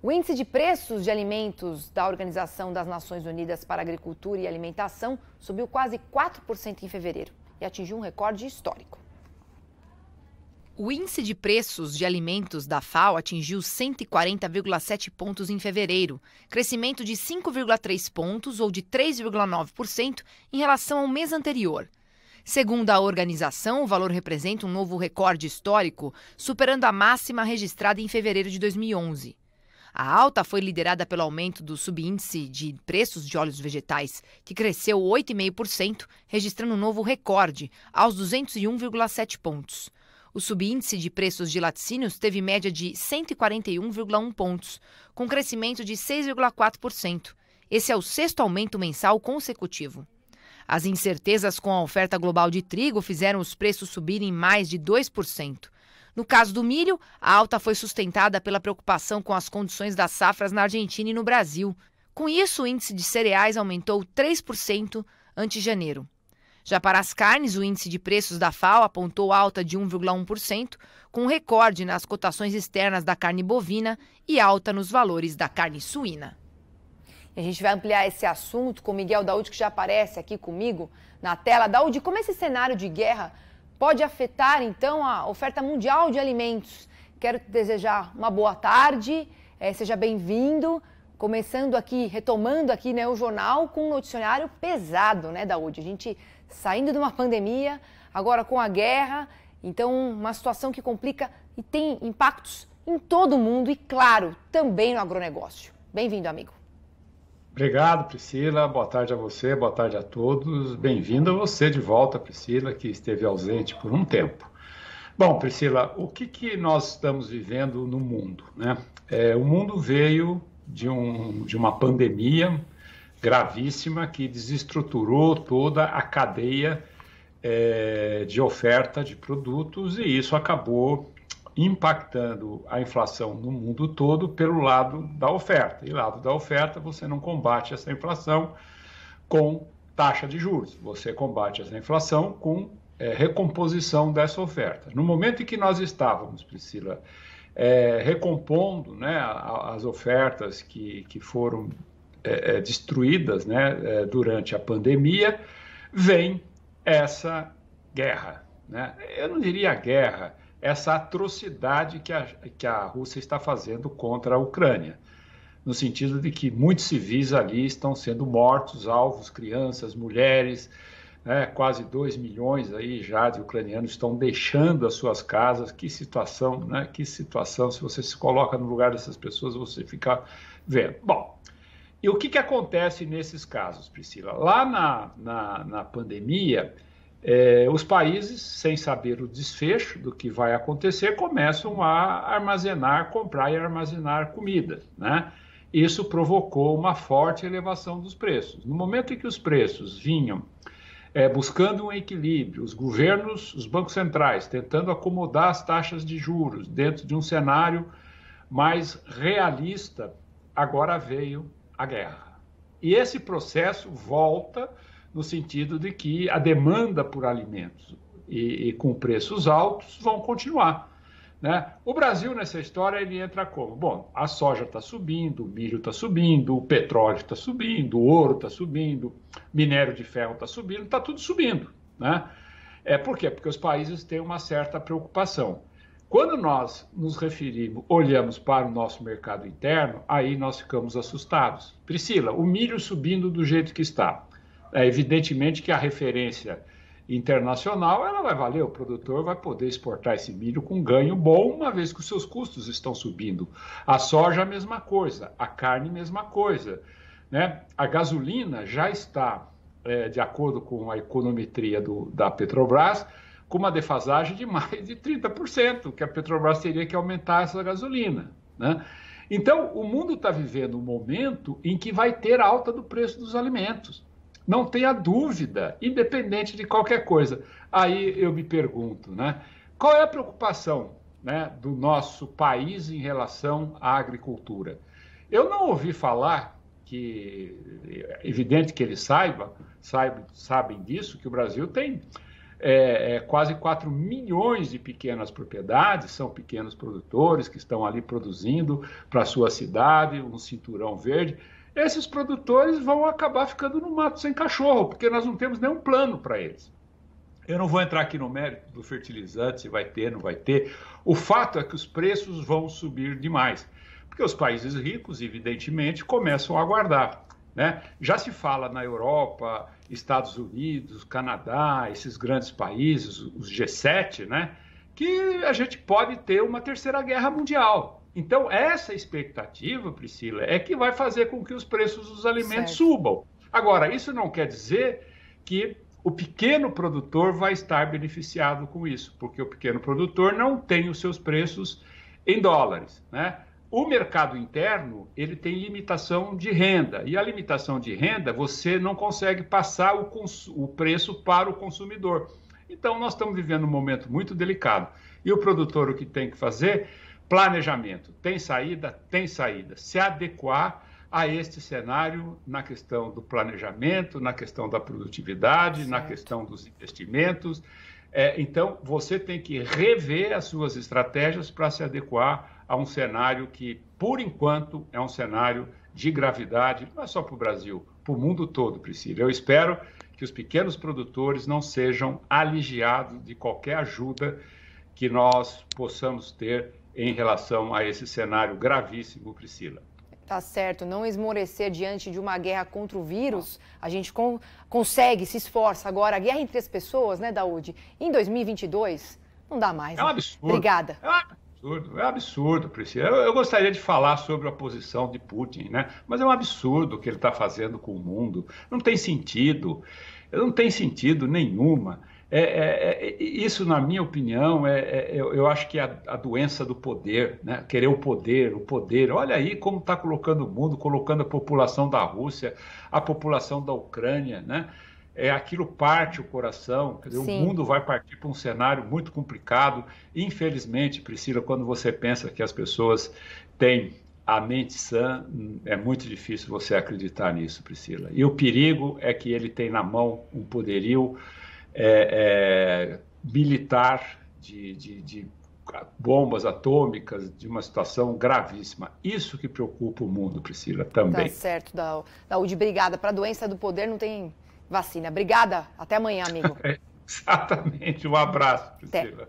O índice de preços de alimentos da Organização das Nações Unidas para Agricultura e Alimentação subiu quase 4% em fevereiro e atingiu um recorde histórico. O índice de preços de alimentos da FAO atingiu 140,7 pontos em fevereiro, crescimento de 5,3 pontos ou de 3,9% em relação ao mês anterior. Segundo a organização, o valor representa um novo recorde histórico, superando a máxima registrada em fevereiro de 2011. A alta foi liderada pelo aumento do subíndice de preços de óleos vegetais, que cresceu 8,5%, registrando um novo recorde, aos 201,7 pontos. O subíndice de preços de laticínios teve média de 141,1 pontos, com crescimento de 6,4%. Esse é o sexto aumento mensal consecutivo. As incertezas com a oferta global de trigo fizeram os preços subirem mais de 2%. No caso do milho, a alta foi sustentada pela preocupação com as condições das safras na Argentina e no Brasil. Com isso, o índice de cereais aumentou 3% ante janeiro. Já para as carnes, o índice de preços da FAO apontou alta de 1,1%, com recorde nas cotações externas da carne bovina e alta nos valores da carne suína. A gente vai ampliar esse assunto com Miguel Daúde, que já aparece aqui comigo na tela. Daúde, como é esse cenário de guerra pode afetar então a oferta mundial de alimentos. Quero te desejar uma boa tarde, é, seja bem-vindo. Começando aqui, retomando aqui né, o jornal com um noticiário pesado, né, Daúde? A gente saindo de uma pandemia, agora com a guerra, então uma situação que complica e tem impactos em todo o mundo e, claro, também no agronegócio. Bem-vindo, amigo. Obrigado, Priscila. Boa tarde a você, boa tarde a todos. bem a você de volta, Priscila, que esteve ausente por um tempo. Bom, Priscila, o que, que nós estamos vivendo no mundo? Né? É, o mundo veio de, um, de uma pandemia gravíssima que desestruturou toda a cadeia é, de oferta de produtos e isso acabou impactando a inflação no mundo todo pelo lado da oferta. E lado da oferta, você não combate essa inflação com taxa de juros, você combate essa inflação com é, recomposição dessa oferta. No momento em que nós estávamos, Priscila, é, recompondo né, as ofertas que, que foram é, é destruídas né, é, durante a pandemia, vem essa guerra. Né? Eu não diria guerra, essa atrocidade que a, que a Rússia está fazendo contra a Ucrânia, no sentido de que muitos civis ali estão sendo mortos, alvos, crianças, mulheres, né? quase 2 milhões aí já de ucranianos estão deixando as suas casas. Que situação, né? Que situação, se você se coloca no lugar dessas pessoas, você fica vendo. Bom, e o que, que acontece nesses casos, Priscila? Lá na, na, na pandemia, é, os países, sem saber o desfecho do que vai acontecer, começam a armazenar, comprar e armazenar comida. Né? Isso provocou uma forte elevação dos preços. No momento em que os preços vinham é, buscando um equilíbrio, os governos, os bancos centrais tentando acomodar as taxas de juros dentro de um cenário mais realista, agora veio a guerra. E esse processo volta no sentido de que a demanda por alimentos e, e com preços altos vão continuar. Né? O Brasil nessa história ele entra como? Bom, a soja está subindo, o milho está subindo, o petróleo está subindo, o ouro está subindo, minério de ferro está subindo, está tudo subindo. Né? É por quê? Porque os países têm uma certa preocupação. Quando nós nos referimos, olhamos para o nosso mercado interno, aí nós ficamos assustados. Priscila, o milho subindo do jeito que está, é, evidentemente que a referência internacional ela vai valer, o produtor vai poder exportar esse milho com ganho bom, uma vez que os seus custos estão subindo. A soja, a mesma coisa, a carne, mesma coisa. Né? A gasolina já está, é, de acordo com a econometria do, da Petrobras, com uma defasagem de mais de 30%, que a Petrobras teria que aumentar essa gasolina. Né? Então, o mundo está vivendo um momento em que vai ter alta do preço dos alimentos não tenha dúvida, independente de qualquer coisa. Aí eu me pergunto, né? Qual é a preocupação né, do nosso país em relação à agricultura? Eu não ouvi falar que, é evidente que eles saibam, saibam, sabem disso, que o Brasil tem é, é, quase 4 milhões de pequenas propriedades, são pequenos produtores que estão ali produzindo para sua cidade, um cinturão verde esses produtores vão acabar ficando no mato sem cachorro, porque nós não temos nenhum plano para eles. Eu não vou entrar aqui no mérito do fertilizante, se vai ter, não vai ter. O fato é que os preços vão subir demais, porque os países ricos, evidentemente, começam a guardar. Né? Já se fala na Europa, Estados Unidos, Canadá, esses grandes países, os G7, né? que a gente pode ter uma terceira guerra mundial. Então, essa expectativa, Priscila, é que vai fazer com que os preços dos alimentos certo. subam. Agora, isso não quer dizer que o pequeno produtor vai estar beneficiado com isso, porque o pequeno produtor não tem os seus preços em dólares, né? O mercado interno, ele tem limitação de renda, e a limitação de renda, você não consegue passar o, o preço para o consumidor. Então, nós estamos vivendo um momento muito delicado, e o produtor o que tem que fazer planejamento. Tem saída? Tem saída. Se adequar a este cenário na questão do planejamento, na questão da produtividade, certo. na questão dos investimentos. É, então, você tem que rever as suas estratégias para se adequar a um cenário que, por enquanto, é um cenário de gravidade, não é só para o Brasil, para o mundo todo, Priscila. Eu espero que os pequenos produtores não sejam aligiados de qualquer ajuda que nós possamos ter em relação a esse cenário gravíssimo, Priscila. Tá certo, não esmorecer diante de uma guerra contra o vírus, a gente con consegue, se esforça. Agora, a guerra entre as pessoas, né, Daúde? Em 2022, não dá mais. É um né? absurdo. Obrigada. É um absurdo, é um absurdo, Priscila. Eu, eu, gostaria de falar sobre a posição de Putin, né? Mas é um absurdo o que ele está fazendo com o mundo. Não tem sentido, não tem sentido nenhuma. É, é, é isso, na minha opinião, é, é eu, eu, acho que é a, a, doença do poder, né? querer o poder, o poder. Olha aí como está colocando o mundo, colocando a população da Rússia, a população da Ucrânia, né? É, aquilo parte o coração, dizer, o mundo vai partir para um cenário muito complicado. Infelizmente, Priscila, quando você pensa que as pessoas têm a mente sã, é muito difícil você acreditar nisso, Priscila. E o perigo é que ele tem na mão um poderio é, é, militar de, de, de bombas atômicas, de uma situação gravíssima. Isso que preocupa o mundo, Priscila, também. Tá certo, da Daúde, obrigada. Para a doença do poder não tem vacina. Obrigada. Até amanhã, amigo. É, exatamente. Um abraço, Priscila. Até.